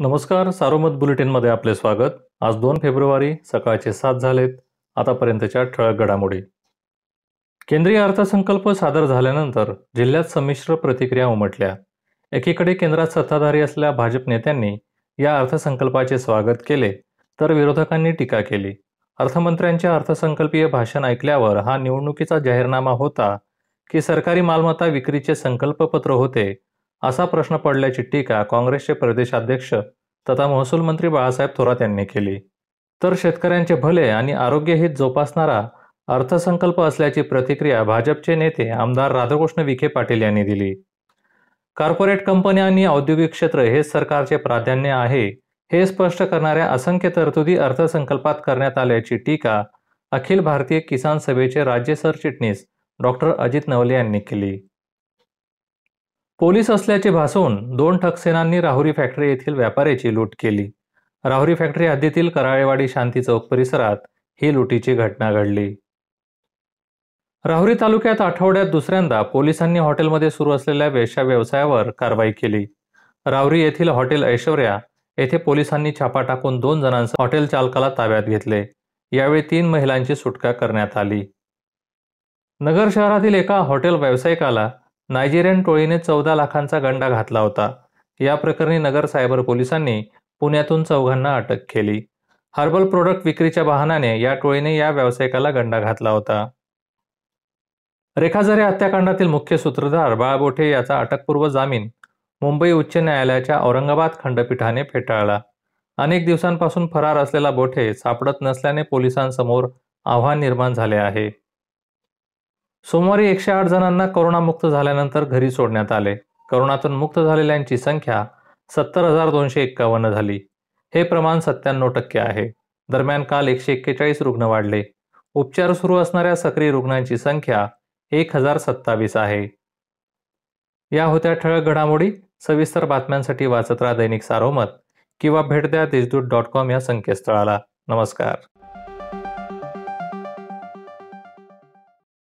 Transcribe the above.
नमस्कार सारोमत बुलेटिनमध्ये आपले स्वागत आज दोन फेब्रुवारी सकाळचे सात झालेत आतापर्यंतच्या ठळक घडामोडी केंद्रीय अर्थसंकल्प सादर झाल्यानंतर जिल्ह्यात संमिश्र प्रतिक्रिया उमटल्या एकीकडे केंद्रात सत्ताधारी असलेल्या भाजप नेत्यांनी या अर्थसंकल्पाचे स्वागत केले तर विरोधकांनी टीका केली अर्थमंत्र्यांच्या अर्थसंकल्पीय भाषण ऐकल्यावर हा निवडणुकीचा जाहीरनामा होता की सरकारी मालमत्ता विक्रीचे संकल्पपत्र होते असा प्रश्न पडल्याची टीका काँग्रेसचे प्रदेशाध्यक्ष तथा महसूल मंत्री बाळासाहेब थोरात यांनी केली तर शेतकऱ्यांचे भले आणि आरोग्य हित जोपासणारा अर्थसंकल्प असल्याची प्रतिक्रिया भाजपचे नेते आमदार राधाकृष्ण विखे पाटील यांनी दिली कॉर्पोरेट कंपन्या आणि औद्योगिक क्षेत्र हेच सरकारचे प्राधान्य आहे हे स्पष्ट करणाऱ्या असंख्य तरतुदी अर्थसंकल्पात करण्यात आल्याची टीका अखिल भारतीय किसान सभेचे राज्य सरचिटणीस डॉक्टर अजित नवले यांनी केली पोलीस असल्याचे भासून दोन ठकसेनांनी राहुरी फॅक्टरी येथील व्यापाऱ्याची लूट केली राहुरी फॅक्टरी हद्दीतील कराळेवाडी शांती चौक परिसरात ही लुटीची घटना घडली राहुरी तालुक्यात आठवड्यात दुसऱ्यांदा पोलिसांनी हॉटेलमध्ये सुरू असलेल्या वेश्या व्यवसायावर कारवाई केली राहुरी येथील हॉटेल ऐश्वर्या येथे पोलिसांनी छापा टाकून दोन जणांचा हॉटेल चालकाला ताब्यात घेतले यावेळी तीन महिलांची सुटका करण्यात आली नगर शहरातील एका हॉटेल व्यावसायिकाला नायजेरियन टोळीने चौदा लाखांचा गंडा घातला होता या प्रकरणी नगर सायबर पोलिसांनी पुण्यातून चौघांना अटक केली हर्बल प्रोडक्ट विक्रीच्या वाहनाने या टोळीने या व्यावसायिकाला गंडा घातला होता रेखाझरे हत्याकांडातील मुख्य सूत्रधार बाळबोठे याचा अटकपूर्व जामीन मुंबई उच्च न्यायालयाच्या औरंगाबाद खंडपीठाने फेटाळला अनेक दिवसांपासून फरार असलेला बोठे सापडत नसल्याने पोलिसांसमोर आव्हान निर्माण झाले आहे सोमवारी एकशे आठ जणांना करोनामुक्त झाल्यानंतर घरी सोडण्यात आले करोनातून मुक्त झालेल्यांची संख्या सत्तर हजार दोनशे एक्कावन्न झाली हे प्रमाण सत्त्याण्णव टक्के आहे दरम्यान काल एकशे एक्केचाळीस रुग्ण वाढले उपचार सुरू असणाऱ्या सक्रिय रुग्णांची संख्या एक हजार सत्तावीस आहे या होत्या ठळक घडामोडी सविस्तर बातम्यांसाठी वाचत राहा दैनिक सारोमत किंवा भेट द्या देशदूत डॉट कॉम या संकेतस्थळाला नमस्कार